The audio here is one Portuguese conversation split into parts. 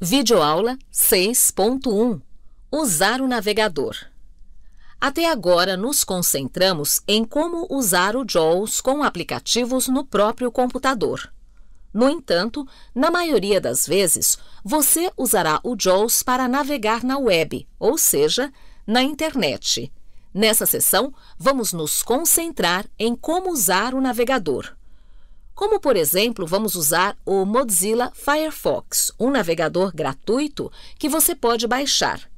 Videoaula 6.1 Usar o navegador. Até agora nos concentramos em como usar o JAWS com aplicativos no próprio computador. No entanto, na maioria das vezes, você usará o JAWS para navegar na web, ou seja, na internet. Nessa sessão, vamos nos concentrar em como usar o navegador. Como, por exemplo, vamos usar o Mozilla Firefox, um navegador gratuito que você pode baixar.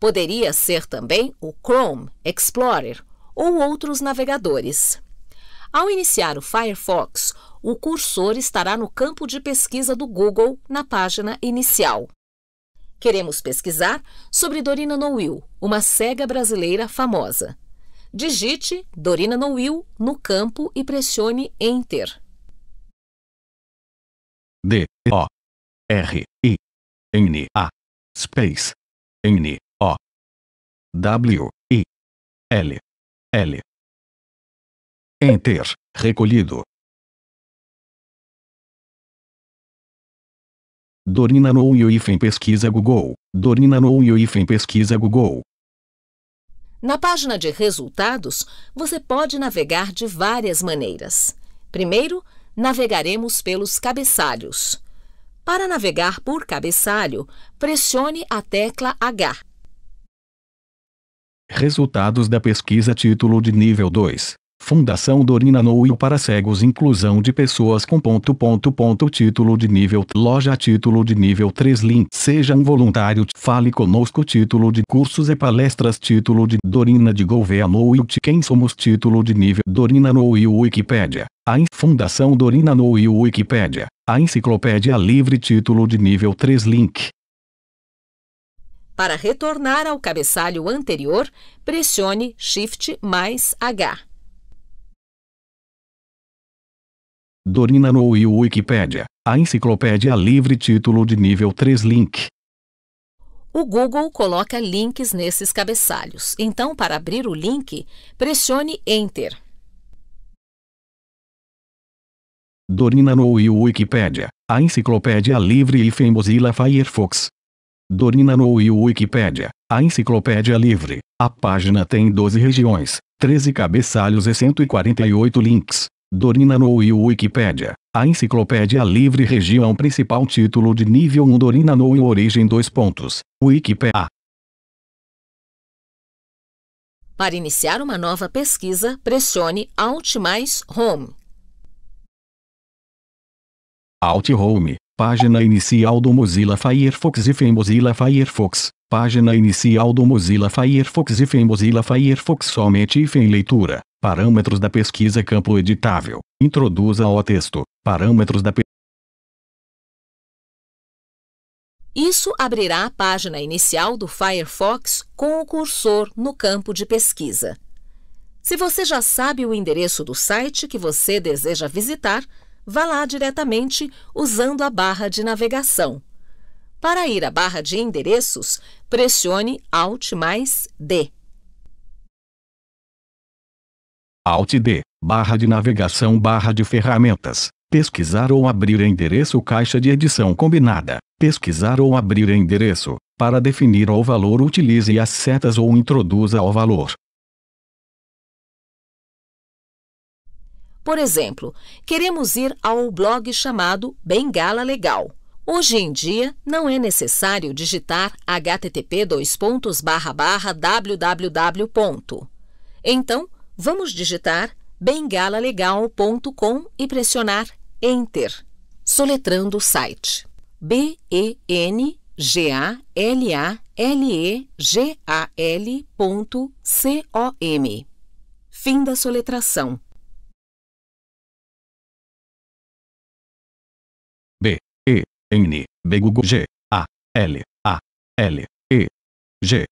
Poderia ser também o Chrome, Explorer ou outros navegadores. Ao iniciar o Firefox, o cursor estará no campo de pesquisa do Google na página inicial. Queremos pesquisar sobre Dorina Nowill, uma cega brasileira famosa. Digite Dorina Nowill no campo e pressione Enter. D O R I N A space N O W I L L Enter recolhido Dorina no Yoifen pesquisa Google Dorina no Yoifen pesquisa Google na página de resultados, você pode navegar de várias maneiras. Primeiro, navegaremos pelos cabeçalhos. Para navegar por cabeçalho, pressione a tecla H. Resultados da pesquisa título de nível 2. Fundação Dorina Noil para cegos inclusão de pessoas com ponto ponto ponto título de nível loja título de nível 3 link seja um voluntário fale conosco título de cursos e palestras título de Dorina de Gouveia Noil quem somos título de nível Dorina Noil Wikipédia a Fundação Dorina Noil Wikipédia a enciclopédia livre título de nível 3 link para retornar ao cabeçalho anterior, pressione Shift mais H. Dorina no e Wikipedia, a enciclopédia livre título de nível 3 link. O Google coloca links nesses cabeçalhos, então para abrir o link, pressione Enter. Dorina no e Wikipedia, a enciclopédia livre e em Firefox. Dorina no e Wikipedia, a enciclopédia livre. A página tem 12 regiões, 13 cabeçalhos e 148 links. Dorina no e Wikipédia. A Enciclopédia Livre Região Principal Título de Nível 1 Dorina no e Origem 2 pontos. Wikipédia. Para iniciar uma nova pesquisa, pressione Alt mais Home. Alt Home, página inicial do Mozilla Firefox e Mozilla Firefox página inicial do Mozilla Firefox IF em Mozilla Firefox somente IF em leitura, parâmetros da pesquisa campo editável, introduza o texto, parâmetros da Isso abrirá a página inicial do Firefox com o cursor no campo de pesquisa. Se você já sabe o endereço do site que você deseja visitar, vá lá diretamente usando a barra de navegação. Para ir à barra de endereços, pressione Alt mais D. Alt D, barra de navegação, barra de ferramentas. Pesquisar ou abrir endereço caixa de edição combinada. Pesquisar ou abrir endereço. Para definir o valor, utilize as setas ou introduza o valor. Por exemplo, queremos ir ao blog chamado Bengala Legal. Hoje em dia, não é necessário digitar http www. Então, vamos digitar bengalalegal.com e pressionar Enter, soletrando o site. B-E-N-G-A-L-A-L-E-G-A-L.com. Fim da soletração. N, b G, g A, L, A, L, E, G,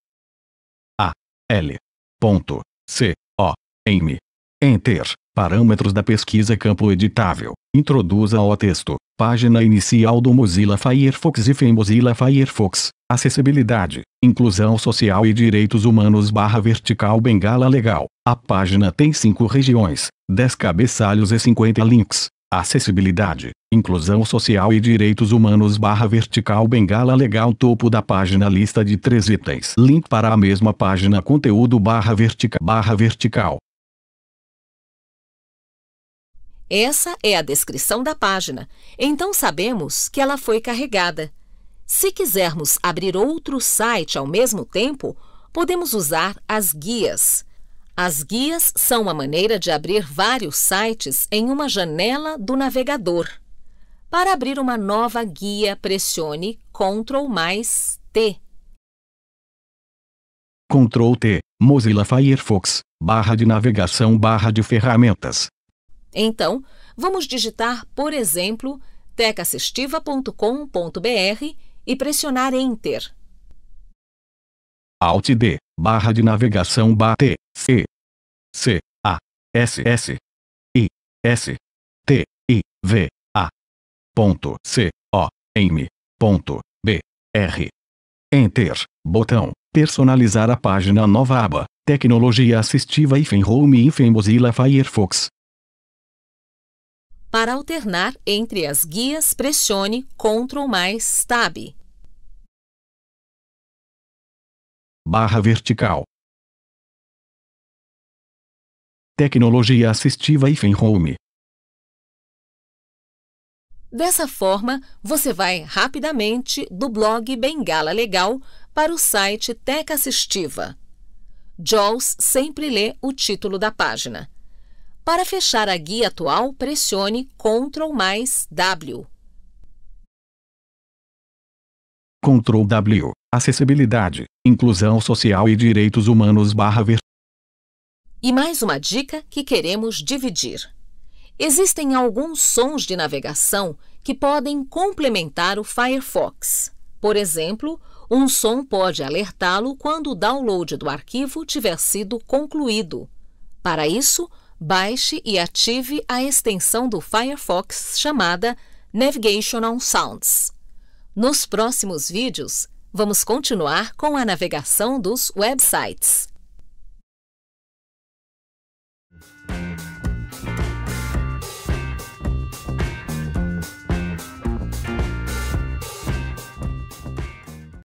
A, L, ponto, C, O, M. Enter. Parâmetros da pesquisa campo editável. Introduza ao texto. Página inicial do Mozilla Firefox e Mozilla Firefox. Acessibilidade, inclusão social e direitos humanos barra vertical Bengala Legal. A página tem 5 regiões, 10 cabeçalhos e 50 links. Acessibilidade, inclusão social e direitos humanos barra vertical bengala legal topo da página lista de três itens. Link para a mesma página conteúdo barra vertical barra vertical. Essa é a descrição da página, então sabemos que ela foi carregada. Se quisermos abrir outro site ao mesmo tempo, podemos usar as guias. As guias são uma maneira de abrir vários sites em uma janela do navegador. Para abrir uma nova guia, pressione Ctrl mais T. Ctrl T, Mozilla Firefox, barra de navegação, barra de ferramentas. Então, vamos digitar, por exemplo, tecassistiva.com.br e pressionar Enter. Alt D, barra de navegação bate, C, c, a, s, s, i, s, t, i, v, a, ponto, c, o, m, ponto, b, r. Enter, botão, personalizar a página nova aba, tecnologia assistiva e Home e Mozilla Firefox. Para alternar entre as guias, pressione Ctrl mais Tab. barra vertical. Tecnologia assistiva e Home. Dessa forma, você vai rapidamente do blog Bengala Legal para o site Teca Assistiva. Jaws sempre lê o título da página. Para fechar a guia atual, pressione Ctrl mais W. Ctrl W acessibilidade, inclusão social e direitos humanos barra ver. E mais uma dica que queremos dividir. Existem alguns sons de navegação que podem complementar o Firefox. Por exemplo, um som pode alertá-lo quando o download do arquivo tiver sido concluído. Para isso, baixe e ative a extensão do Firefox chamada Navigational Sounds. Nos próximos vídeos, vamos continuar com a navegação dos websites.